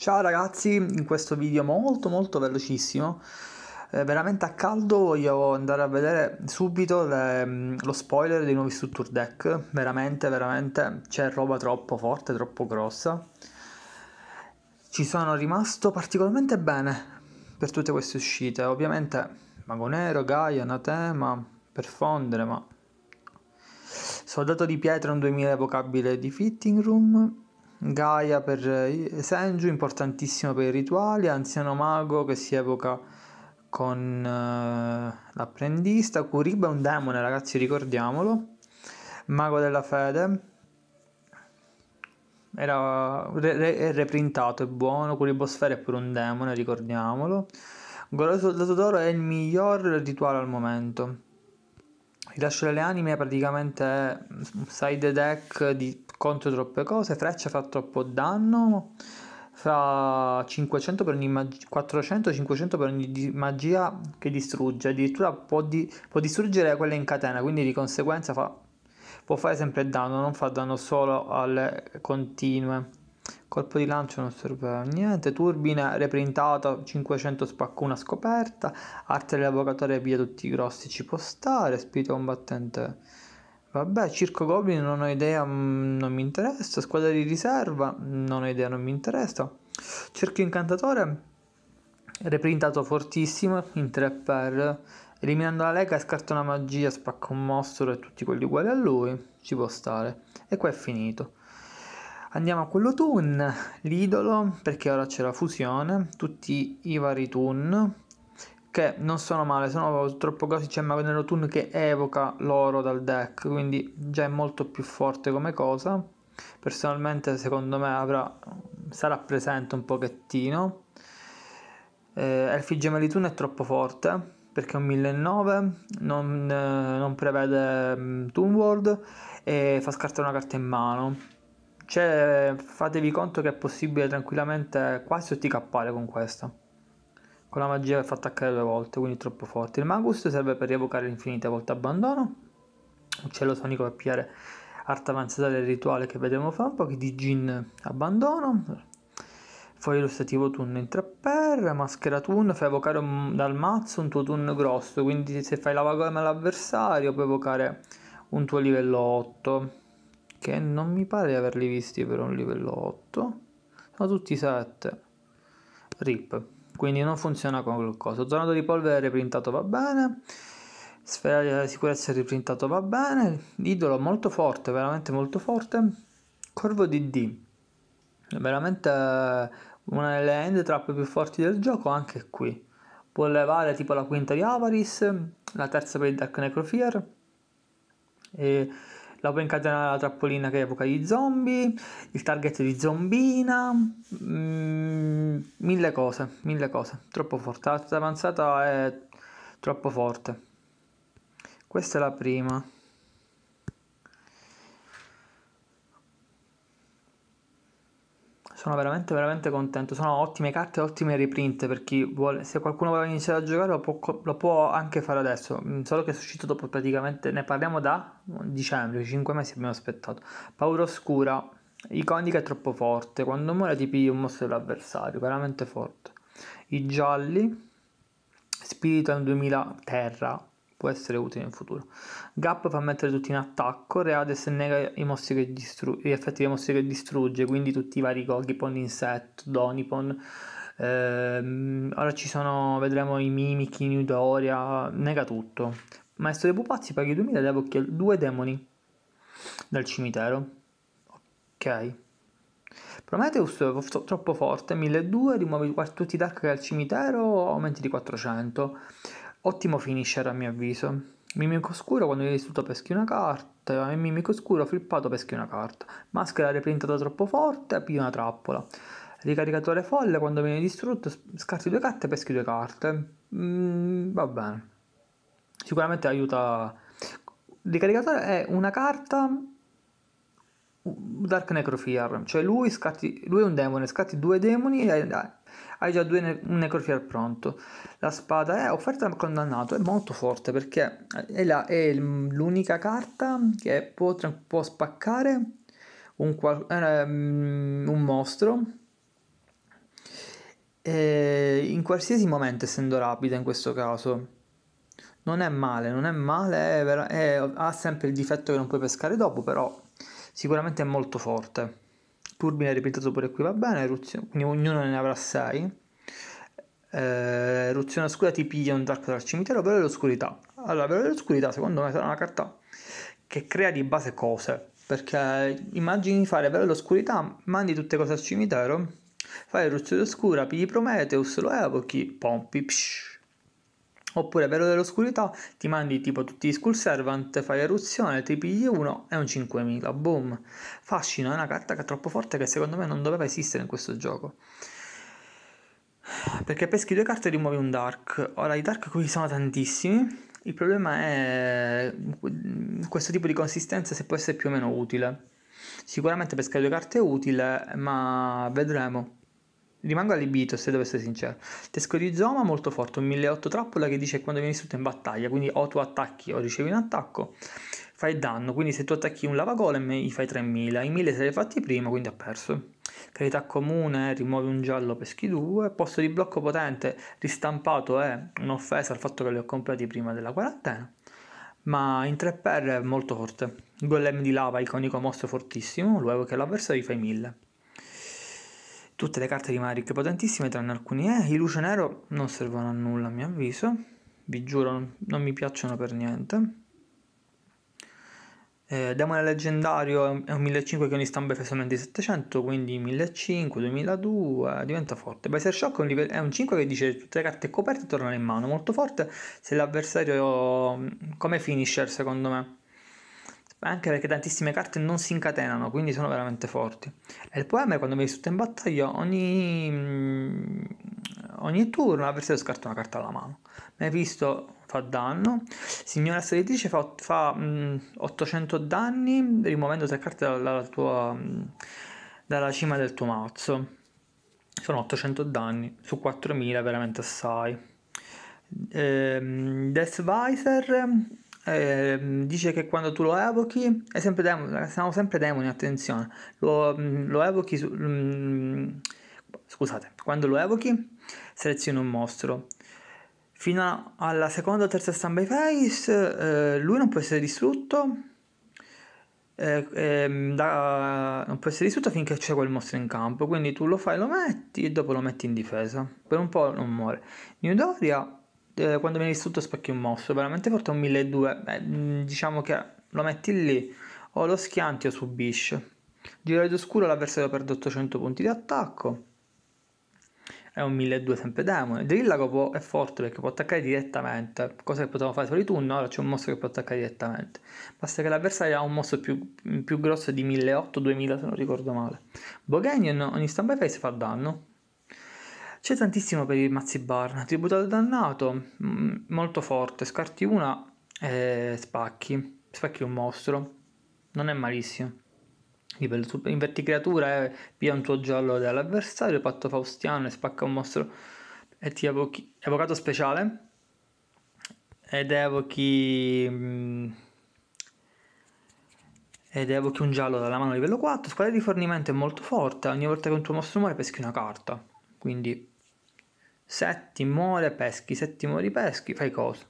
Ciao ragazzi, in questo video molto molto velocissimo, eh, veramente a caldo voglio andare a vedere subito le, mm, lo spoiler dei nuovi structure deck, veramente veramente c'è roba troppo forte, troppo grossa. Ci sono rimasto particolarmente bene per tutte queste uscite, ovviamente Mago Nero, Gaia, Anatema, per fondere, ma... Soldato di pietra, un 2000 evocabile di Fitting Room, Gaia per eh, Senju, importantissimo per i rituali, anziano mago che si evoca con uh, l'apprendista, Kuriba è un demone ragazzi ricordiamolo, mago della fede, era re, re, è reprintato, è buono, Kuribosfera è pure un demone ricordiamolo, Goloso d'oro è il miglior rituale al momento. Rilascio delle anime praticamente è side deck di contro troppe cose, Freccia fa troppo danno, fa 500 per ogni mag- 400-500 per ogni di- magia che distrugge, addirittura può, di- può distruggere quella in catena, quindi di conseguenza fa- può fare sempre danno, non fa danno solo alle continue. Colpo di lancio non serve a niente, turbina reprintata, 500 una scoperta, arte dell'avvocatore via tutti i grossi ci può stare, spirito combattente Vabbè, Circo Goblin non ho idea, mm, non mi interessa. Squadra di riserva, non ho idea, non mi interessa. Cerchio incantatore, reprintato fortissimo in 3x. Eliminando la Lega scarta una magia, spacca un mostro e tutti quelli uguali a lui. Ci può stare. E qua è finito. Andiamo a quello Toon, l'idolo, perché ora c'è la fusione, tutti i vari Toon che non sono male, sono troppo cose, c'è Mago Nero Tune che evoca l'oro dal deck, quindi già è molto più forte come cosa. Personalmente secondo me avrà, sarà presente un pochettino. Eh, Elfi Gemelli Tune è troppo forte perché è un 1009, non, eh, non prevede um, mm, Toon World e fa scartare una carta in mano. Cioè, fatevi conto che è possibile tranquillamente quasi otticappare con questo. Con la magia che fa attaccare due volte, quindi troppo forte. Il Magus serve per rievocare l'infinita volta abbandono. Uccello sonico per piare arte avanzata del rituale che vedremo fra un po'. Che di Gin abbandono. Foglio illustrativo turn intrapper, maschera turn, fai evocare un, dal mazzo un tuo turn grosso, quindi se fai la lavagola all'avversario puoi evocare un tuo livello 8, che non mi pare di averli visti per un livello 8, sono tutti 7, rip quindi non funziona con glucosio Tornado di polvere riprintato va bene sfera di sicurezza riprintato va bene idolo molto forte veramente molto forte corvo DD veramente eh, una delle end trap più forti del gioco anche qui può levare tipo la quinta di Avaris la terza per il Dark Necrofear e la può incatenare la trappolina che evoca gli zombie il target di zombina mm mille cose, mille cose, troppo forte, l'alta avanzata è troppo forte. Questa è la prima. Sono veramente veramente contento, sono ottime carte, ottime reprint per chi vuole, se qualcuno vuole iniziare a giocare lo può, lo può anche fare adesso, mm, solo che è uscito dopo praticamente, ne parliamo da mm, dicembre, 5 mesi abbiamo aspettato. Paura oscura, Iconica è troppo forte, quando muore ti pigli un mostro dell'avversario, veramente forte. I gialli, Spirito è 2000 terra, può essere utile in futuro. Gap fa mettere tutti in attacco, Reades nega i mostri che distru- gli effetti dei mostri che distrugge, quindi tutti i vari Gogipon, Insetto, Donipon. Ehm, ora ci sono, vedremo i Mimichi, New Doria, nega tutto. Maestro dei pupazzi paghi 2000 ed evochi due demoni dal cimitero. Ok. Prometheus è troppo forte, 1200, rimuovi tutti i dark dal cimitero aumenti di 400. Ottimo finisher a mio avviso. Mimico scuro quando viene distrutto peschi una carta, mimico scuro flippato peschi una carta. Maschera reprintata troppo forte, apri una trappola. Ricaricatore folle quando viene distrutto scarti due carte, peschi due carte. Mm, va bene. Sicuramente aiuta. Ricaricatore è una carta Dark Necrofear, cioè lui, scatti, lui è un demone, scatti due demoni e hai, hai già due ne- un Necrofear pronto. La spada è offerta al condannato, è molto forte perché è, la, è l'unica carta che può, può spaccare un, ehm, un mostro e in qualsiasi momento, essendo rapida in questo caso non è male, non è male, è vera- è, ha sempre il difetto che non puoi pescare dopo, però sicuramente è molto forte. Turbine ripetuto pure qui va bene, eruzione, ognuno ne avrà 6. Eh, eruzione oscura ti piglia un Dark dal cimitero, velo dell'oscurità. Allora, velo dell'oscurità secondo me sarà una carta che crea di base cose, perché immagini fare velo dell'oscurità, mandi tutte cose al cimitero, fai eruzione oscura, pigli Prometheus, lo evochi, pompi, psh, Oppure velo dell'oscurità, ti mandi tipo tutti gli school servant, fai eruzione, ti pigli uno e un 5000, boom. Fascino è una carta che è troppo forte che secondo me non doveva esistere in questo gioco. Perché peschi due carte e rimuovi un dark. Ora i dark qui sono tantissimi. Il problema è mm, questo tipo di consistenza se può essere più o meno utile. Sicuramente pescare due carte è utile, ma vedremo. Rimango allibito se devo essere sincero. Tesco di Zoma molto forte, un 1008 trappola che dice quando vieni sotto in battaglia, quindi o tu attacchi o ricevi un attacco, fai danno, quindi se tu attacchi un lavagolem gli fai 3000, i 1000 se li hai fatti prima quindi ha perso. Carità comune, eh, rimuovi un giallo, peschi 2, posto di blocco potente ristampato è eh, un'offesa al fatto che li ho comprati prima della quarantena, ma in 3 per è molto forte. Golem di lava, iconico mostro fortissimo, luego che l'avversario gli fai 1000. Tutte le carte di Magic potentissime tranne alcuni eh, il luce nero non servono a nulla a mio avviso, vi giuro non mi piacciono per niente. Eh, Demone leggendario è un 1500 che ogni stampa fa solamente 700, quindi 1500, 2002, eh, diventa forte. Baiser Shock è un, livello, è un 5 che dice tutte le carte coperte tornano in mano, molto forte se l'avversario come finisher secondo me anche perché tantissime carte non si incatenano, quindi sono veramente forti. E il poema è quando mi risulta in battaglia, ogni, mm, ogni turno l'avversario scarta una carta alla mano. Mi hai visto fa danno, signora salitrice fa, fa mh, mm, 800 danni rimuovendo tre carte dalla, tua, mm, dalla cima del tuo mazzo. Sono 800 danni su 4000, veramente assai. Ehm, Death Visor eh, dice che quando tu lo evochi, è sempre demoni, siamo sempre demoni, attenzione, lo, mm, lo evochi, su, mh, mm, scusate, quando lo evochi selezioni un mostro. Fino alla seconda o terza stand by face eh, lui non può essere distrutto, eh, eh, da, non può essere distrutto finché c'è quel mostro in campo. Quindi tu lo fai, lo metti e dopo lo metti in difesa. Per un po' non muore. Nidoria eh, quando viene distrutto spacchi un mosso, veramente forte un 1200, Beh, mm, diciamo che lo metti lì, o lo schianti o subisce. Giro oscuro l'avversario perde 800 punti di attacco, è un 1200 sempre demone. Drillago può, è forte perché può attaccare direttamente, cosa che potevamo fare solo di turno, ora c'è un mosso che può attaccare direttamente. Basta che l'avversario ha un mosso più, più grosso di 1800-2000 se non ricordo male. Boghenion ogni stand by face fa danno, c'è tantissimo per il Mazzi Barna, tributo al dannato, mm, molto forte, scarti una e eh, spacchi, spacchi un mostro, non è malissimo. Inverti creatura, eh, pia un tuo giallo dall'avversario, patto faustiano e spacca un mostro e ti evochi evocato speciale ed evochi mm, ed evochi un giallo dalla mano livello 4 squadra di fornimento è molto forte ogni volta che un tuo mostro muore peschi una carta quindi Settimo repeschi, settimo peschi, fai cosa?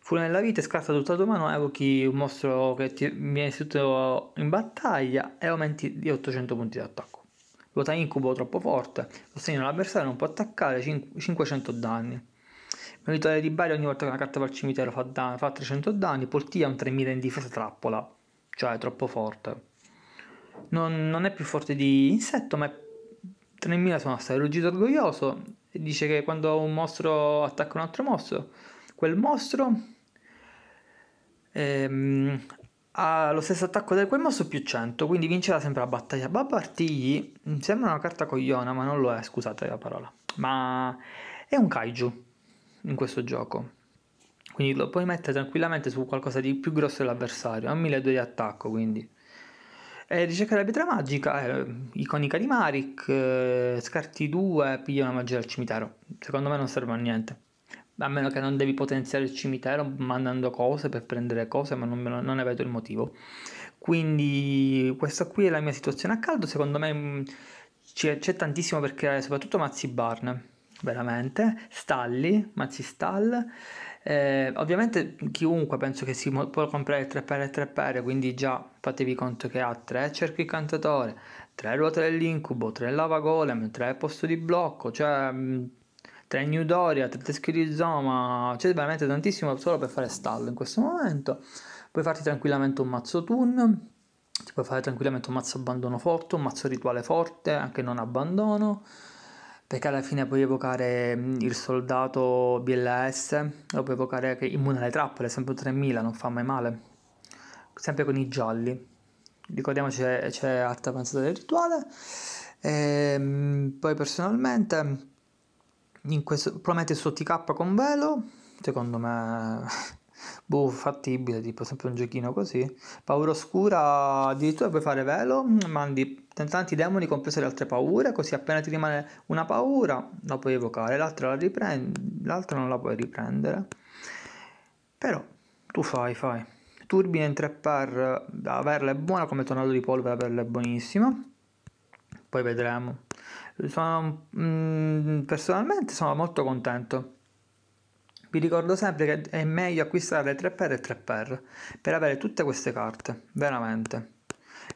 Furia nella vita, scatta tutta tua mano, evochi un mostro che ti viene istituito in battaglia e aumenti di 800 punti di attacco. Ruota incubo troppo forte, sostiene all'avversario non può attaccare, 500 danni. Monitore di Bari ogni volta che una carta va al cimitero fa, danni, fa 300 danni, Poltia un 3000 in difesa trappola, cioè è troppo forte. Non, non, è più forte di insetto, ma è 3000 sono assai ruggito orgoglioso, dice che quando un mostro attacca un altro mostro, quel mostro ehm, ha lo stesso attacco di quel mostro più 100, quindi vincerà sempre la battaglia. Babartigli mm, sembra una carta cogliona, ma non lo è, scusate la parola, ma è un kaiju in questo gioco. Quindi lo puoi mettere tranquillamente su qualcosa di più grosso dell'avversario, ha 1200 di attacco, quindi eh, ricerca della pietra magica, eh, iconica di Marik, eh, scarti 2, piglia una magia al cimitero. Secondo me non serve a niente. A meno che non devi potenziare il cimitero mandando cose per prendere cose, ma non, non ne vedo il motivo. Quindi questa qui è la mia situazione a caldo, secondo me mm, c'è, c'è tantissimo per creare, soprattutto Mazzi Barn, veramente. Stalli, Mazzi Stall. Eh, ovviamente chiunque penso che si può comprare tre pere e tre pere, quindi già fatevi conto che ha tre cerchi cantatore, tre ruote dell'incubo, tre golem, tre posto di blocco, cioè mm, tre New Doria, tre teschi di Zoma, c'è veramente tantissimo solo per fare stallo in questo momento. Puoi farti tranquillamente un mazzo Tun, ti puoi fare tranquillamente un mazzo abbandono forte, un mazzo rituale forte, anche non abbandono perché alla fine puoi evocare il soldato BLS o puoi evocare che immune alle trappole, sempre 3000, non fa mai male. Sempre con i gialli. Ricordiamoci c'è alta avanzata del rituale. E, ehm, poi personalmente in questo, probabilmente su TK con velo, secondo me boh, fattibile, tipo sempre un giochino così. Paura oscura, addirittura puoi fare velo, mandi tanti demoni compresi le altre paure, così appena ti rimane una paura la puoi evocare, l'altra, la riprendi, l'altra non la puoi riprendere. Però tu fai, fai. Turbine in 3x, averla è buona come tornado di polvere, averla è buonissima. Poi vedremo. Sono, mh, mm, personalmente sono molto contento vi ricordo sempre che è meglio acquistare 3x e 3x per avere tutte queste carte, veramente.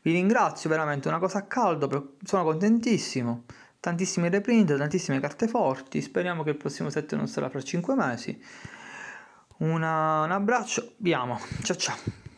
Vi ringrazio veramente, una cosa a caldo, sono contentissimo. Tantissimi reprint, tantissime carte forti, speriamo che il prossimo set non sarà fra 5 mesi. Una, un abbraccio, abbiamo, ciao ciao.